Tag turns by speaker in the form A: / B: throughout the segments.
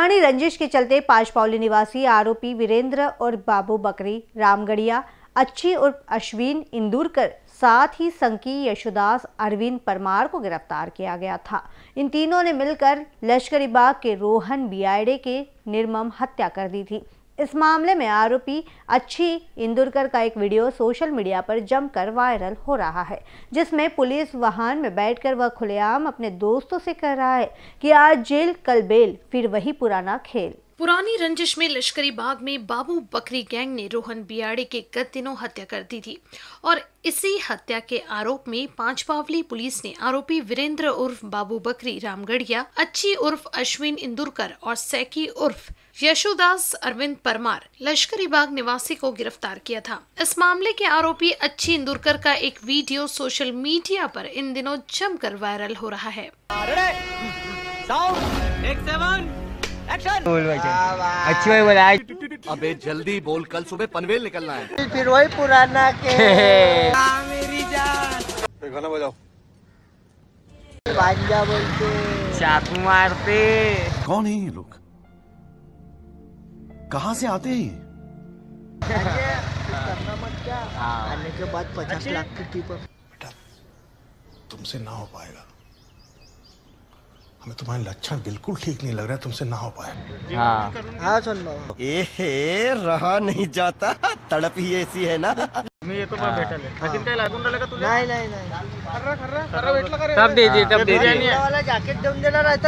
A: पुरानी रंजिश के चलते पाचपावली निवासी आरोपी वीरेंद्र और बाबू बकरी रामगढ़िया अच्छी और अश्विन इंदूरकर साथ ही संकी यशोदास अरविंद परमार को गिरफ्तार किया गया था इन तीनों ने मिलकर लश्करी बाग के रोहन बियाड़े के निर्मम हत्या कर दी थी इस मामले में आरोपी अच्छी इंदुरकर का एक वीडियो सोशल मीडिया पर जमकर वायरल हो रहा है जिसमें पुलिस वाहन में बैठकर वह खुलेआम अपने दोस्तों से कह रहा है कि आज जेल कल बेल फिर वही पुराना खेल
B: पुरानी रंजिश में लश्करी बाग में बाबू बकरी गैंग ने रोहन बियाड़े के गत दिनों हत्या कर दी थी और इसी हत्या के आरोप में पांच पावली पुलिस ने आरोपी वीरेंद्र उर्फ बाबू बकरी रामगढ़िया अच्छी उर्फ अश्विन इंदुरकर और सैकी उर्फ यशोदास अरविंद परमार लश्करी बाग निवासी को गिरफ्तार किया था इस मामले के आरोपी अच्छी इंदुरकर का एक वीडियो सोशल मीडिया पर इन दिनों जमकर वायरल हो रहा है
A: अच्छी वही बोला
B: अबे जल्दी बोल कल सुबह पनवेल निकलना
A: है फिर वही पुराना के मेरी
B: जान गाना बजाओ
A: बांजा बोलते चाकू मारते कौन है ये लोग
B: कहाँ से आते हैं हाँ। करना मत क्या
A: हाँ। आने के बाद पचास लाख की टीपर बेटा
B: तुमसे ना हो पाएगा
A: में तुम्हारे लक्षण बिल्कुल ठीक नहीं लग रहा तुमसे ना हो पाए हाँ।
B: ए रहा नहीं जाता तड़प ही ऐसी है ना तो हाँ।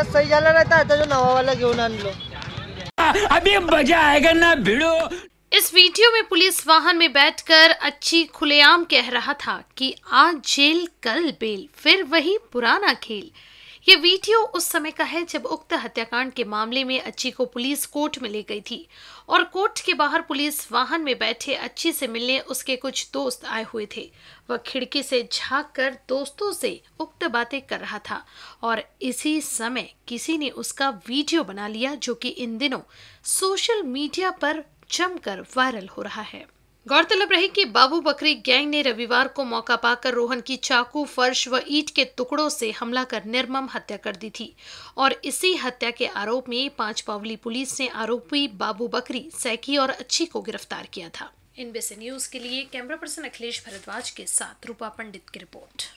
A: सही तो जो अभी मजा आएगा ना भिड़ो
B: इस वीडियो में पुलिस वाहन में बैठकर अच्छी खुलेआम कह रहा था कि आज जेल कल बेल फिर वही पुराना खेल ये वीडियो उस समय का है जब उक्त हत्याकांड के मामले में अच्छी को पुलिस कोर्ट में ले गई थी और कोर्ट के बाहर पुलिस वाहन में बैठे अच्छी से मिलने उसके कुछ दोस्त आए हुए थे वह खिड़की से झाक कर दोस्तों से उक्त बातें कर रहा था और इसी समय किसी ने उसका वीडियो बना लिया जो कि इन दिनों सोशल मीडिया पर जमकर वायरल हो रहा है गौरतलब रहे कि बाबू बकरी गैंग ने रविवार को मौका पाकर रोहन की चाकू फर्श व ईट के टुकड़ों से हमला कर निर्मम हत्या कर दी थी और इसी हत्या के आरोप में पांच पावली पुलिस ने आरोपी बाबू बकरी सैकी और अच्छी को गिरफ्तार किया था इनबीसी न्यूज के लिए कैमरा पर्सन अखिलेश भरद्वाज के साथ रूपा पंडित की रिपोर्ट